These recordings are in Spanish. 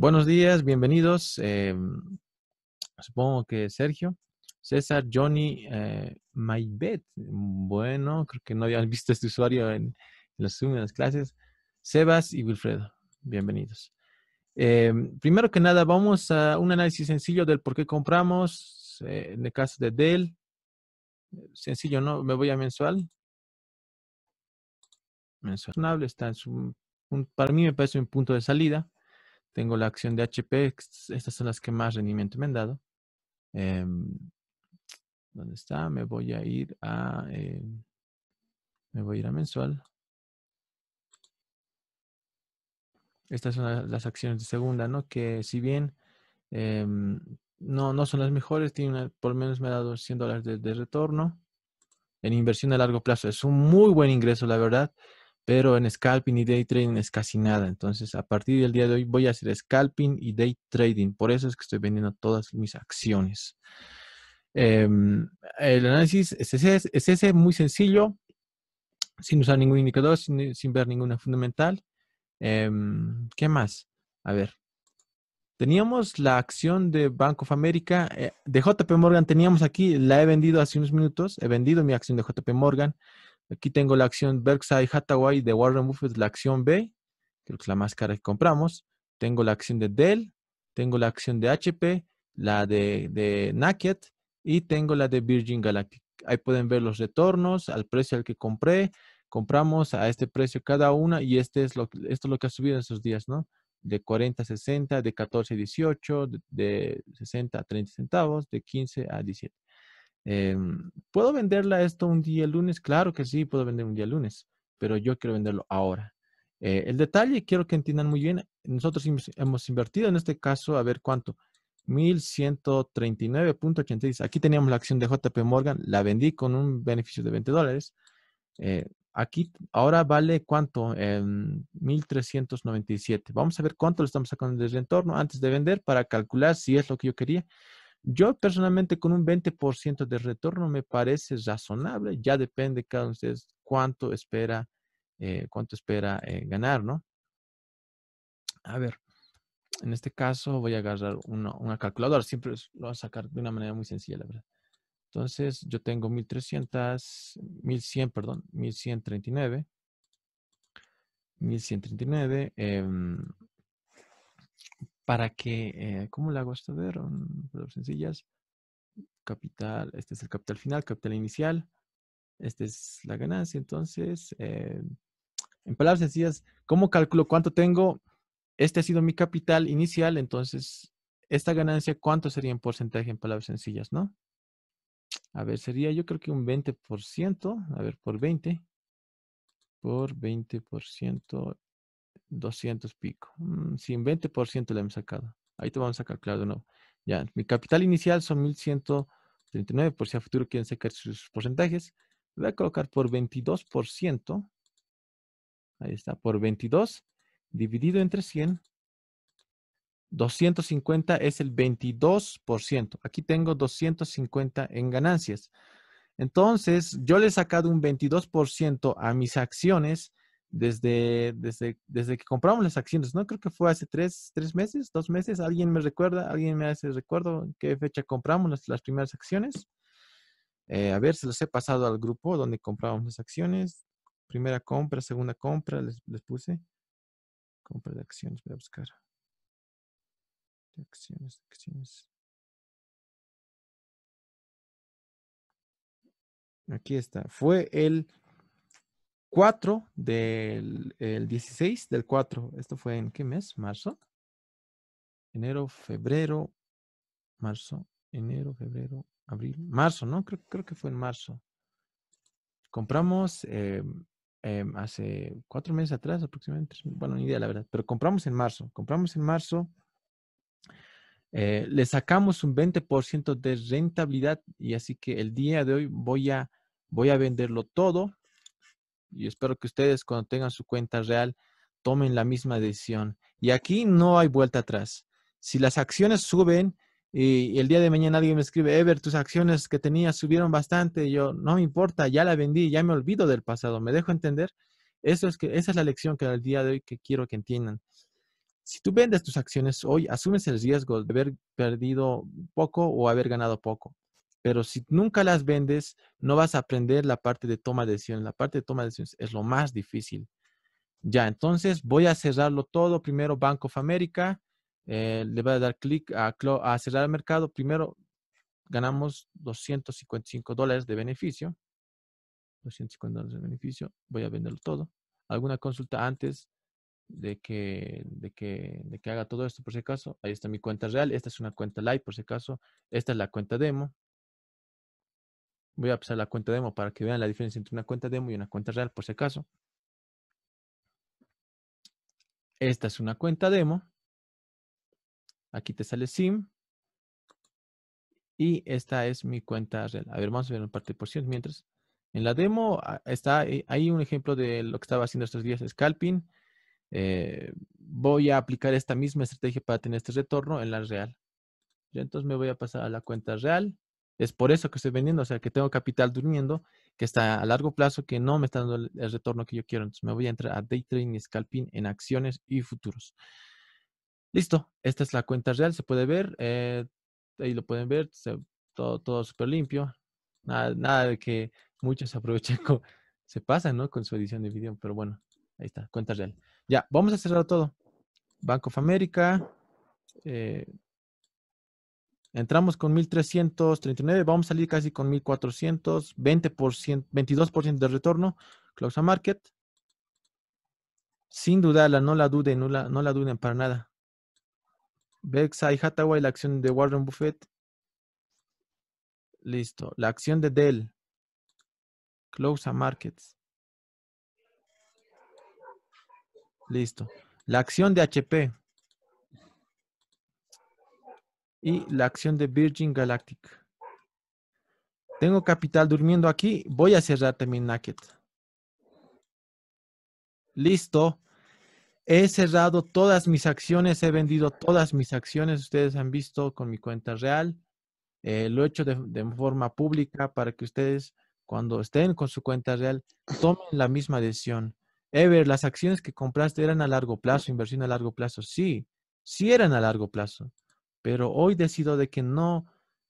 Buenos días, bienvenidos. Eh, supongo que Sergio. César, Johnny, eh, Maybet. Bueno, creo que no habían visto este usuario en, las últimas clases. Sebas y Wilfredo, bienvenidos. Eh, primero que nada, vamos a un análisis sencillo del por qué compramos, eh, en el caso de Dell. Sencillo, ¿no? Me voy a mensual. Mensual está en para mí me parece un punto de salida. Tengo la acción de HP, estas son las que más rendimiento me han dado. Em, ¿Dónde está? Me voy a ir a... Eh, me voy a ir a mensual. Estas son las acciones de segunda, ¿no? Que si bien em, no, no son las mejores, tiene por lo menos me ha dado 100 dólares de, retorno. En inversión a largo plazo es un muy buen ingreso, la verdad pero en scalping y day trading es casi nada. Entonces, a partir del día de hoy voy a hacer scalping y day trading. Por eso es que estoy vendiendo todas mis acciones. Em, el análisis es ese, muy sencillo, sin usar ningún indicador, sin, ver ninguna fundamental. Em, ¿Qué más? A ver, Teníamos la acción de Bank of America, eh, de JP Morgan teníamos aquí, la he vendido hace unos minutos, he vendido mi acción de JP Morgan, Aquí tengo la acción Berkshire Hathaway de Warren Buffett, la acción B, creo que es la más cara que compramos. Tengo la acción de Dell, tengo la acción de HP, la de, de Naked y tengo la de Virgin Galactic. Ahí pueden ver los retornos al precio al que compré. Compramos a este precio cada una y este es lo, esto es lo que ha subido en esos días, ¿no? De 40 a 60, de 14 a 18, de 60 a 30 centavos, de 15 a 17. Em, ¿puedo venderla esto un día lunes? Claro que sí, puedo vender un día lunes, pero yo quiero venderlo ahora. Eh, el detalle, quiero que entiendan muy bien, nosotros hemos invertido en este caso, a ver cuánto, 1139.86. Aquí teníamos la acción de JP Morgan, la vendí con un beneficio de 20 dólares. Eh, aquí ahora vale cuánto, 1397. Em, vamos a ver cuánto le estamos sacando desde el entorno, antes de vender para calcular si es lo que yo quería yo personalmente con un 20% de retorno me parece razonable, ya depende cada uno de ustedes cuánto espera, eh, cuánto espera eh, ganar, ¿no? A ver, en este caso voy a agarrar una, una calculadora, siempre lo voy a sacar de una manera muy sencilla, la verdad. Entonces yo tengo 1300, 1100, perdón, 1139. 1139. Eh, para que, eh, ¿cómo le hago esto? A ver, en palabras pues, sencillas. Capital, este es el capital final, capital inicial. Esta es la ganancia. Entonces, eh, en palabras sencillas, ¿cómo calculo cuánto tengo? Este ha sido mi capital inicial, entonces, esta ganancia, ¿cuánto sería en porcentaje en palabras sencillas, no? A ver, sería yo creo que un 20%, a ver, por 20, por 20%, 200 pico. Mm, sí, 20% le hemos sacado. Ahí te vamos a calcular de nuevo. Ya, mi capital inicial son 1139. Por si a futuro quieren sacar sus porcentajes, voy a colocar por 22%. Ahí está, por 22 dividido entre 100. 250 es el 22%. Aquí tengo 250 en ganancias. Entonces, yo le he sacado un 22% a mis acciones desde, desde, que compramos las acciones, ¿no? Creo que fue hace tres, tres meses, dos meses. ¿Alguien me recuerda? ¿Alguien me hace recuerdo en qué fecha compramos las, primeras acciones? Eh, a ver, se los he pasado al grupo donde compramos las acciones. Primera compra, segunda compra, les, les puse. Compra de acciones, voy a buscar. acciones, acciones. Aquí está. Fue el 4 del 16 del 4. Esto fue en qué mes? Marzo. Enero, febrero, marzo, enero, febrero, abril, marzo, ¿no? Creo, que fue en marzo. Compramos eh, eh, hace cuatro meses atrás, aproximadamente, bueno, ni idea la verdad, pero compramos en marzo. Compramos en marzo. Eh, le sacamos un 20% de rentabilidad y así que el día de hoy voy a, voy a venderlo todo y espero que ustedes cuando tengan su cuenta real tomen la misma decisión. Y aquí no hay vuelta atrás. Si las acciones suben y el día de mañana alguien me escribe, Ever, tus acciones que tenía subieron bastante, yo no me importa, ya la vendí, ya me olvido del pasado, me dejo entender. Eso es que, esa es la lección que al día de hoy que quiero que entiendan. Si tú vendes tus acciones hoy, asumes el riesgo de haber perdido poco o haber ganado poco. Pero si nunca las vendes, no vas a aprender la parte de toma de decisiones. La parte de toma de decisiones es lo más difícil. Ya, entonces voy a cerrarlo todo. Primero Bank of America. Eh, le voy a dar clic a, a cerrar el mercado. Primero ganamos 255 dólares de beneficio. 250 dólares de beneficio. Voy a venderlo todo. ¿Alguna consulta antes de que, de que, de que haga todo esto por si acaso? Ahí está mi cuenta real. Esta es una cuenta live por si acaso. Esta es la cuenta demo. Voy a pasar la cuenta demo para que vean la diferencia entre una cuenta demo y una cuenta real, por si acaso. Esta es una cuenta demo. Aquí te sale SIM. Y esta es mi cuenta real. A ver, vamos a ver en parte por porción mientras. En la demo ah, está eh, ahí un ejemplo de lo que estaba haciendo estos días, scalping. Eh, voy a aplicar esta misma estrategia para tener este retorno en la real. Yo entonces me voy a pasar a la cuenta real. Es por eso que estoy vendiendo, o sea, que tengo capital durmiendo, que está a largo plazo, que no me está dando el retorno que yo quiero. Entonces me voy a entrar a day trading y scalping en acciones y futuros. Listo, esta es la cuenta real, se puede ver, eh, ahí lo pueden ver, todo, todo súper limpio. Nada, de que muchos aprovechen, se pasan, ¿no? Con su edición de video, pero bueno, ahí está, cuenta real. Ya, vamos a cerrar todo. Banco of America, eh, Entramos con 1.339, vamos a salir casi con 1.400, 20%, 22% de retorno, close a market. Sin dudarla, no la duden, no la, no la duden para nada. Bexai Hathaway, la acción de Warren Buffett. Listo. La acción de Dell. Close a markets. Listo. La acción de HP y la acción de Virgin Galactic. Tengo capital durmiendo aquí. Voy a cerrar también Naked. Listo. He cerrado todas mis acciones. He vendido todas mis acciones. Ustedes han visto con mi cuenta real. Eh, lo he hecho de, de forma pública para que ustedes, cuando estén con su cuenta real, tomen la misma decisión. Ever, las acciones que compraste eran a largo plazo, inversión a largo plazo. Sí, sí eran a largo plazo pero hoy decido de que no,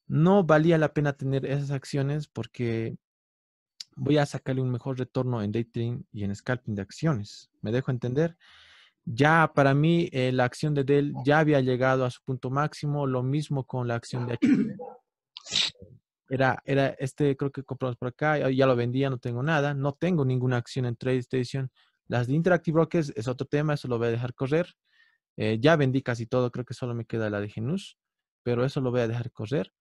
no valía la pena tener esas acciones porque voy a sacarle un mejor retorno en day trading y en scalping de acciones. ¿Me dejo entender? Ya para mí eh, la acción de Dell ya había llegado a su punto máximo, lo mismo con la acción de HP. Era, era este, creo que compramos por acá, ya lo vendía, no tengo nada, no tengo ninguna acción en TradeStation. Las de Interactive Brokers es otro tema, eso lo voy a dejar correr. Eh, ya vendí casi todo, creo que solo me queda la de Genus, pero eso lo voy a dejar correr.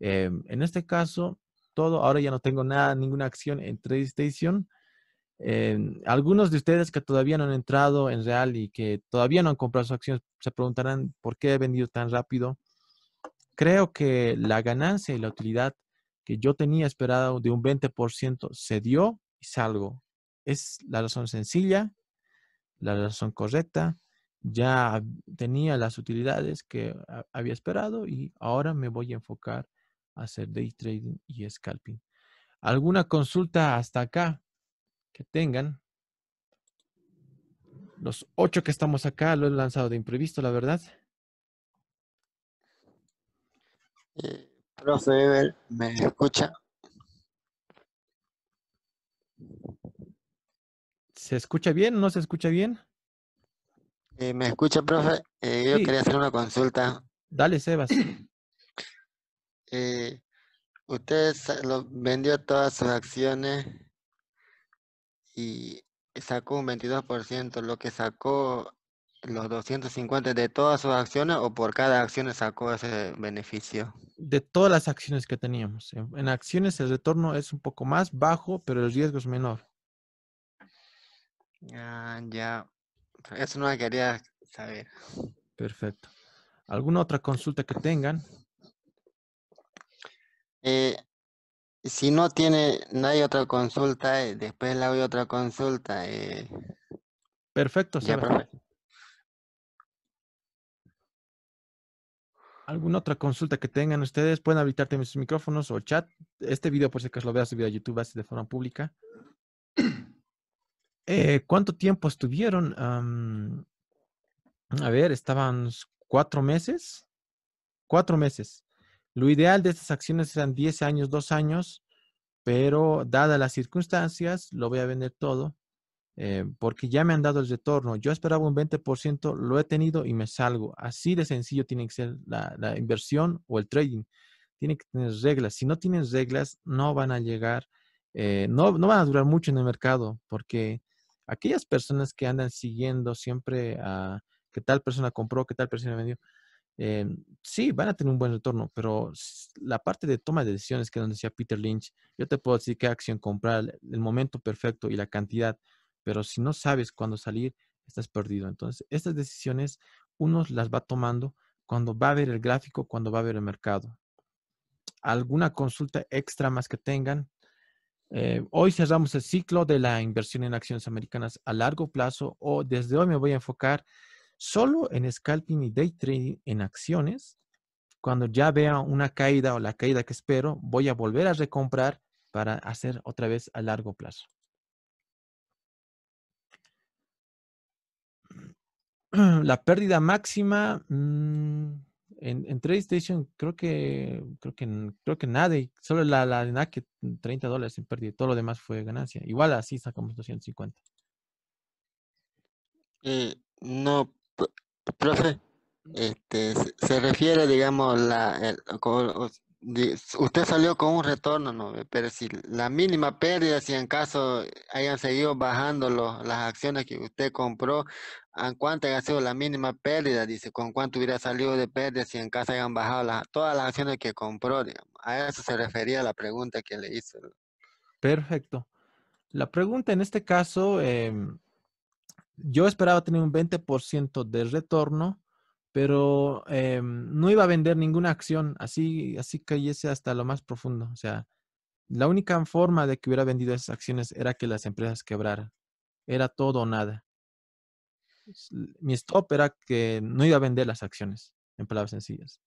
Em, en este caso, todo, ahora ya no tengo nada, ninguna acción en TradeStation. Em, algunos de ustedes que todavía no han entrado en Real y que todavía no han comprado sus acciones se preguntarán por qué he vendido tan rápido. Creo que la ganancia y la utilidad que yo tenía esperado de un 20% se dio y salgo. Es la razón sencilla, la razón correcta ya tenía las utilidades que había esperado y ahora me voy a enfocar a hacer day trading y scalping. ¿Alguna consulta hasta acá que tengan? Los ocho que estamos acá lo he lanzado de imprevisto, la verdad. Eh, profe ¿me escucha? ¿Se escucha bien? ¿No se escucha bien? Eh, ¿Me escucha, profe? Eh, yo quería hacer una consulta. Dale, Sebas. Eh, usted vendió todas sus acciones y sacó un 22%. ¿Lo que sacó los 250 de todas sus acciones o por cada acción sacó ese beneficio? De todas las acciones que teníamos. En acciones el retorno es un poco más bajo, pero el riesgo es menor. Ah, ya. Eso no me quería saber. Perfecto. ¿Alguna otra consulta que tengan? Eh, si no tiene, no hay otra consulta, eh, después le hago otra consulta. Eh. Perfecto, ¿Alguna otra consulta que tengan ustedes? Pueden habilitarte sus micrófonos o chat. Este video, por si acaso lo veas a YouTube, así de forma pública. Eh, ¿Cuánto tiempo estuvieron? a ver, estaban cuatro meses. Cuatro meses. Lo ideal de estas acciones eran 10 años, dos años, pero dadas las circunstancias, lo voy a vender todo eh, porque ya me han dado el retorno. Yo esperaba un 20%, lo he tenido y me salgo. Así de sencillo tiene que ser la, inversión o el trading. Tiene que tener reglas. Si no tienes reglas, no van a llegar, eh, no, no, van a durar mucho en el mercado porque aquellas personas que andan siguiendo siempre a qué tal persona compró, qué tal persona vendió, eh, sí, van a tener un buen retorno, pero la parte de toma de decisiones que donde decía Peter Lynch, yo te puedo decir qué acción comprar, el momento perfecto y la cantidad, pero si no sabes cuándo salir, estás perdido. Entonces, estas decisiones uno las va tomando cuando va a ver el gráfico, cuando va a ver el mercado. Alguna consulta extra más que tengan, eh, hoy cerramos el ciclo de la inversión en acciones americanas a largo plazo o desde hoy me voy a enfocar solo en scalping y day trading en acciones. Cuando ya vea una caída o la caída que espero, voy a volver a recomprar para hacer otra vez a largo plazo. La pérdida máxima, mm, en, en Trade Station creo que creo que creo que nada, solo la, la que 30 mm, dólares en pérdida, todo lo demás fue ganancia. Igual así sacamos 250. Eh, no, profe, este, se, refiere, digamos, la, el, usted salió con un retorno, ¿no? Eh, pero si la mínima pérdida, si en caso hayan seguido bajando las acciones que usted compró, ¿a cuánto haya sido la mínima pérdida? Dice, ¿con cuánto hubiera salido de pérdida si en caso hayan bajado todas las acciones que compró? A eso se refería la pregunta que le hizo. Perfecto. La pregunta en este caso, em, yo esperaba tener un 20% de retorno pero em, no iba a vender ninguna acción, así, así cayese hasta lo más profundo. O sea, la única forma de que hubiera vendido esas acciones era que las empresas quebraran. Era todo o nada. Mi stop era que no iba a vender las acciones, en palabras sencillas.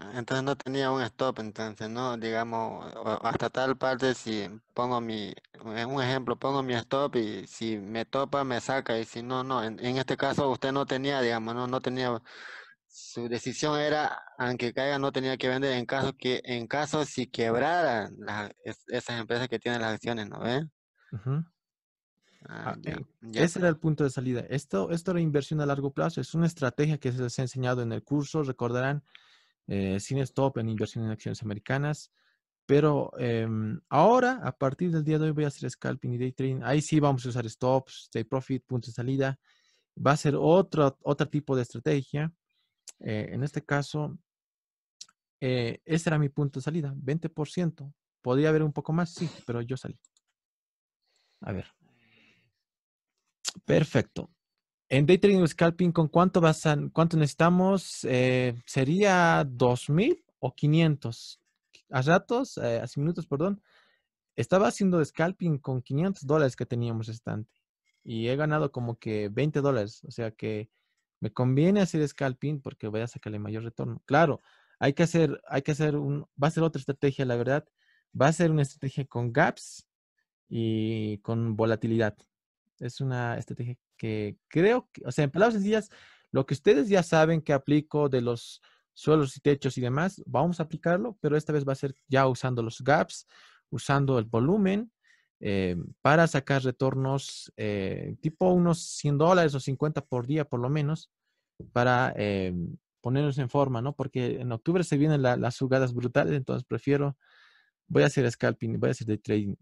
Ah, entonces no tenía un stop, entonces no, digamos, hasta tal parte si pongo mi, eh, un ejemplo, pongo mi stop y si me topa me saca y si no, no, en, este caso usted no tenía, digamos, no, no tenía, su decisión era, aunque caiga no tenía que vender en caso que, en caso si quebrara esas empresas que tienen las acciones, ¿no ve? Ah, ah, eh, ese era el punto de salida. Esto, esto era inversión a largo plazo. Es una estrategia que se les ha enseñado en el curso. Recordarán sin eh, stop en inversión en acciones americanas. Pero em, ahora, a partir del día de hoy, voy a hacer scalping y day trading. Ahí sí vamos a usar stops, take profit, punto de salida. Va a ser otro, otro tipo de estrategia. Eh, en este caso, eh, ese era mi punto de salida, 20%. Podría haber un poco más, sí, pero yo salí. A ver. Perfecto. En Day Trading o Scalping, ¿con cuánto, basan, cuánto necesitamos? Eh, ¿Sería 2000 o 500? A ratos, a hace minutos, perdón, estaba haciendo scalping con 500 dólares que teníamos restante. y he ganado como que 20 dólares. O sea que me conviene hacer scalping porque voy a sacarle mayor retorno. Claro, hay que hacer, hay que hacer un, va a ser otra estrategia, la verdad. Va a ser una estrategia con gaps y con volatilidad. Es una estrategia que creo que, o sea, en palabras sencillas, lo que ustedes ya saben que aplico de los suelos y techos y demás, vamos a aplicarlo, pero esta vez va a ser ya usando los gaps, usando el volumen eh, para sacar retornos eh, tipo unos 100 dólares o 50 por día por lo menos para eh, ponernos en forma, ¿no? Porque en octubre se vienen las jugadas brutales, entonces prefiero, voy a hacer scalping, voy a hacer de trading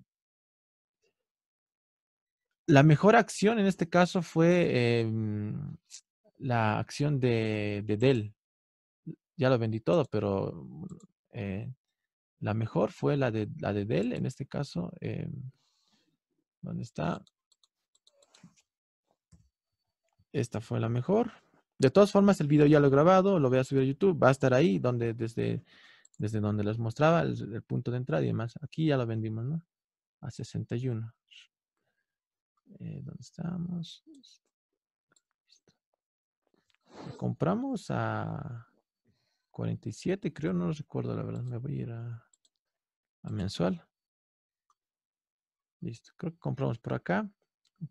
la mejor acción en este caso fue em, la acción de, Dell. Ya lo vendí todo, pero eh, la mejor fue la de, la de Dell en este caso. Eh, ¿Dónde está? Esta fue la mejor. De todas formas, el video ya lo he grabado, lo voy a subir a YouTube, va a estar ahí donde, desde, desde donde les mostraba el, el punto de entrada y demás. Aquí ya lo vendimos, ¿no? A 61. Eh, ¿Dónde estamos? compramos a 47, creo, no recuerdo, la verdad. Me voy a ir a, mensual. Listo, creo que compramos por acá.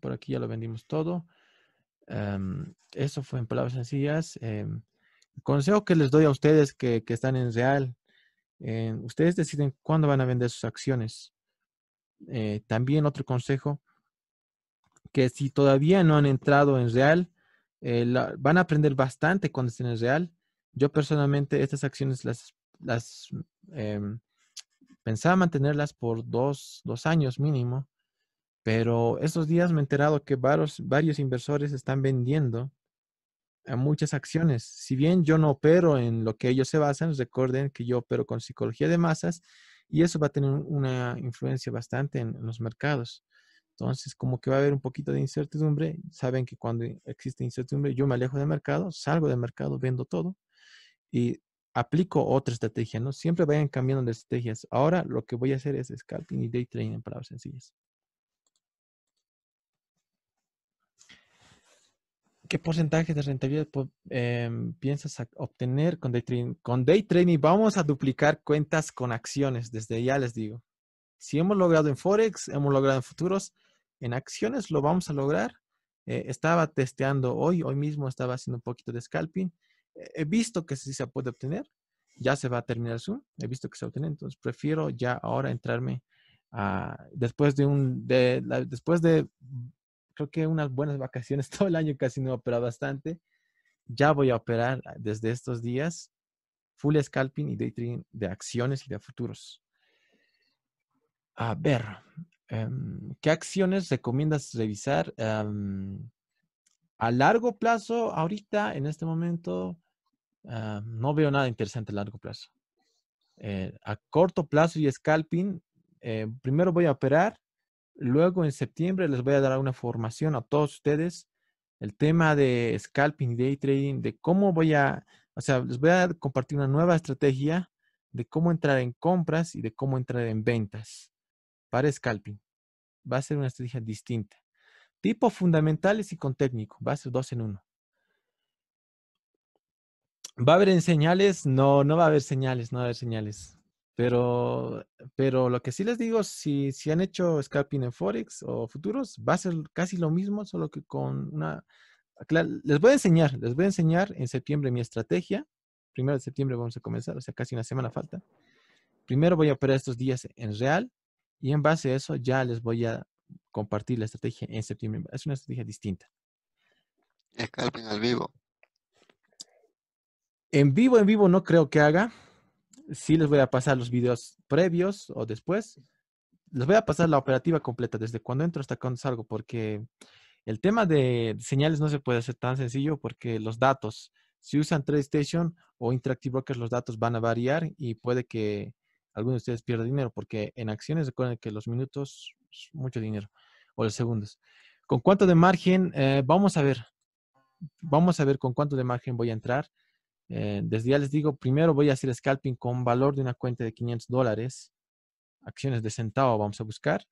Por aquí ya lo vendimos todo. Em, eso fue en palabras sencillas. Em, el consejo que les doy a ustedes que, están en Real, eh, ustedes deciden cuándo van a vender sus acciones. Eh, también otro consejo, que si todavía no han entrado en Real, eh, van a aprender bastante cuando estén en Real. Yo personalmente estas acciones las, las em, pensaba mantenerlas por dos, años mínimo, pero estos días me he enterado que varios, varios inversores están vendiendo a muchas acciones. Si bien yo no opero en lo que ellos se basan, recuerden que yo opero con psicología de masas y eso va a tener una influencia bastante en los mercados. Entonces, como que va a haber un poquito de incertidumbre, saben que cuando e, existe incertidumbre, yo me alejo del mercado, salgo del mercado, vendo todo y aplico otra estrategia, ¿no? Siempre vayan cambiando de estrategias. Ahora lo que voy a hacer es scalping y day Training, en palabras sencillas. ¿Qué porcentaje de rentabilidad em, piensas obtener con day trading? Con day trading vamos a duplicar cuentas con acciones, desde ya les digo. Si hemos logrado en Forex, hemos logrado en futuros, en acciones lo vamos a lograr. Eh, estaba testeando hoy, hoy mismo estaba haciendo un poquito de scalping. Eh, he visto que sí se puede obtener, ya se va a terminar Zoom, he visto que se obtiene, entonces prefiero ya ahora entrarme después de un, después de, creo que unas buenas vacaciones, todo el año casi no he bastante, ya voy a operar desde estos días full scalping y day trading de acciones y de futuros. A ver, Em, ¿Qué acciones recomiendas revisar em, a largo plazo? Ahorita, en este momento, ah, no veo nada interesante a largo plazo. Eh, a corto plazo y scalping, eh, primero voy a operar, luego en septiembre les voy a dar una formación a todos ustedes, el tema de scalping y day trading, de cómo voy a, o sea, les voy a compartir una nueva estrategia de cómo entrar en compras y de cómo entrar en ventas para scalping. Va a ser una estrategia distinta. Tipo fundamentales y con técnico. Va a ser dos en uno. ¿Va a haber señales? No, no va a haber señales, no va a haber señales. Pero, pero lo que sí les digo, si, si han hecho scalping en Forex o futuros, va a ser casi lo mismo, solo que con una... Les voy a enseñar, les voy a enseñar en septiembre mi estrategia. Primero de septiembre vamos a comenzar, o sea, casi una semana falta. Primero voy a operar estos días en real y en base a eso ya les voy a compartir la estrategia en septiembre. Es una estrategia distinta. al vivo. En vivo, en vivo no creo que haga. Sí les voy a pasar los videos previos o después. Les voy a pasar la operativa completa desde cuando entro hasta cuando salgo porque el tema de señales no se puede hacer tan sencillo porque los datos, si usan TradeStation o Interactive Brokers, los datos van a variar y puede que algunos de ustedes pierden dinero, porque en acciones recuerden que los minutos es mucho dinero, o los segundos. ¿Con cuánto de margen? Eh, vamos a ver. Vamos a ver con cuánto de margen voy a entrar. Eh, desde ya les digo, primero voy a hacer scalping con valor de una cuenta de 500 dólares. Acciones de centavo vamos a buscar.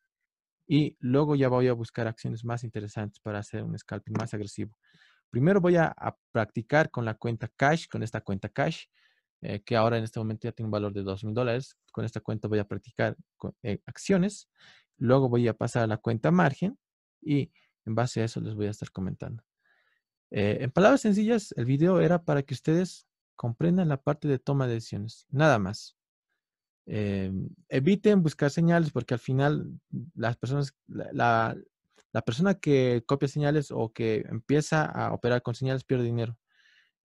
Y luego ya voy a buscar acciones más interesantes para hacer un scalping más agresivo. Primero voy a practicar con la cuenta cash, con esta cuenta cash. Eh, que ahora en este momento ya tiene un valor de 2.000 dólares. Con esta cuenta voy a practicar eh, acciones. Luego voy a pasar a la cuenta margen y en base a eso les voy a estar comentando. Eh, en palabras sencillas, el video era para que ustedes comprendan la parte de toma de decisiones, nada más. eviten buscar señales porque al final las personas, la persona que copia señales o que empieza a operar con señales pierde dinero.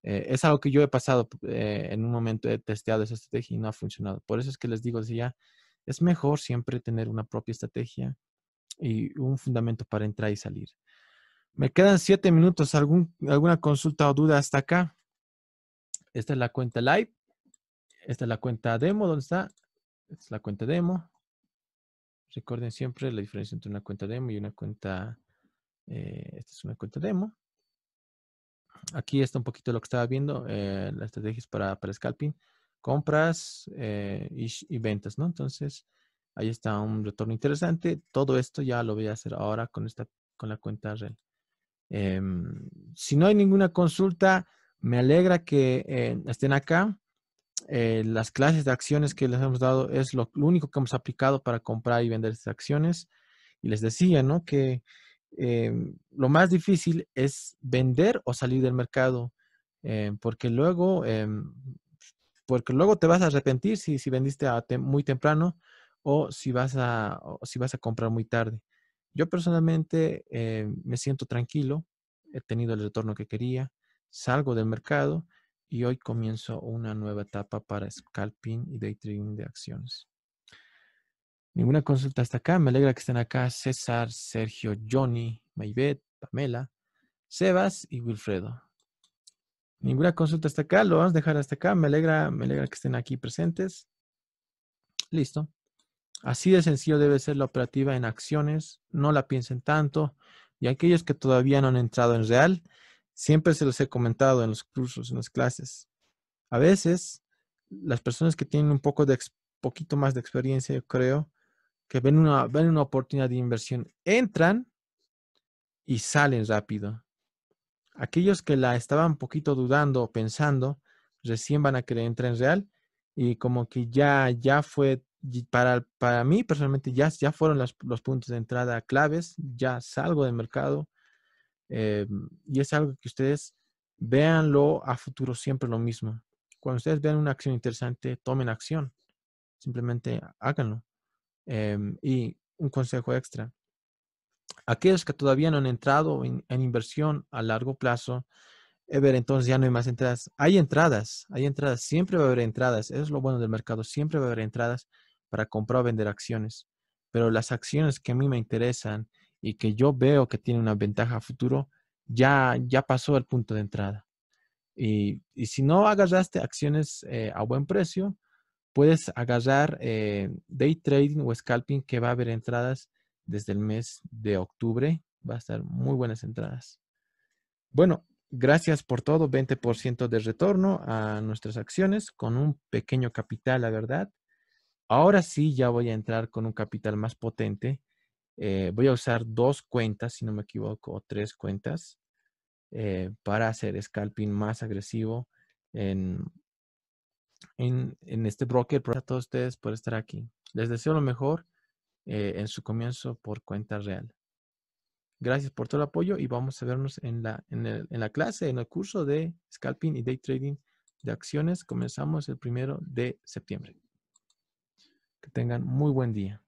Eh, es algo que yo he pasado eh, en un momento, he testeado esa estrategia y no ha funcionado. Por eso es que les digo, decía, es mejor siempre tener una propia estrategia y un fundamento para entrar y salir. Me quedan siete minutos. ¿Alguna consulta o duda hasta acá? Esta es la cuenta live. Esta es la cuenta demo. ¿Dónde está? Esta es la cuenta demo. Recuerden siempre la diferencia entre una cuenta demo y una cuenta... Eh, esta es una cuenta demo aquí está un poquito lo que estaba viendo, eh, las estrategias para, para scalping, compras eh, y, y, ventas, ¿no? Entonces, ahí está un retorno interesante. Todo esto ya lo voy a hacer ahora con, esta, con la cuenta real. Em, si no hay ninguna consulta, me alegra que eh, estén acá. las clases de acciones que les hemos dado es lo, único que hemos aplicado para comprar y vender estas acciones. Y les decía, ¿no? Que Em, lo más difícil es vender o salir del mercado, eh, porque luego em, porque luego te vas a arrepentir si, si vendiste muy temprano o si, vas a, si vas a comprar muy tarde. Yo personalmente em, me siento tranquilo, he tenido el retorno que quería, salgo del mercado y hoy comienzo una nueva etapa para scalping y day trading de acciones. Ninguna consulta hasta acá. Me alegra que estén acá César, Sergio, Johnny, Maybet, Pamela, Sebas y Wilfredo. Ninguna consulta hasta acá. Lo vamos a dejar hasta acá. Me alegra, me alegra que estén aquí presentes. Listo. Así de sencillo debe ser la operativa en acciones. No la piensen tanto. Y aquellos que todavía no han entrado en real, siempre se los he comentado en los cursos, en las clases. A veces, las personas que tienen un poco de poquito más de experiencia, yo creo, que ven una, una oportunidad de inversión, entran y salen rápido. Aquellos que la estaban un poquito dudando o pensando, recién van a querer entrar en real y como que ya, ya fue, para, para mí personalmente ya, ya fueron los puntos de entrada claves, ya salgo del mercado em, y es algo que ustedes véanlo a futuro siempre lo mismo. Cuando ustedes vean una acción interesante, tomen acción, simplemente háganlo. Em, y un consejo extra. Aquellos que todavía no han entrado en, inversión a largo plazo, eh, ver entonces ya no hay más entradas. Hay entradas, hay entradas, siempre va a haber entradas. Eso es lo bueno del mercado, siempre va a haber entradas para comprar o vender acciones. Pero las acciones que a mí me interesan y que yo veo que tienen una ventaja a futuro, ya, ya pasó el punto de entrada. Y, si no agarraste acciones eh, a buen precio, puedes agarrar eh, day trading o scalping que va a haber entradas desde el mes de octubre. Va a estar muy buenas entradas. Bueno, gracias por todo. 20% de retorno a nuestras acciones con un pequeño capital, la verdad. Ahora sí, ya voy a entrar con un capital más potente. Eh, voy a usar dos cuentas, si no me equivoco, o tres cuentas eh, para hacer scalping más agresivo en en, este broker. Gracias a todos ustedes por estar aquí. Les deseo lo mejor eh, en su comienzo por cuenta real. Gracias por todo el apoyo y vamos a vernos en la, en la clase, en el curso de Scalping y Day Trading de Acciones. Comenzamos el primero de septiembre. Que tengan muy buen día.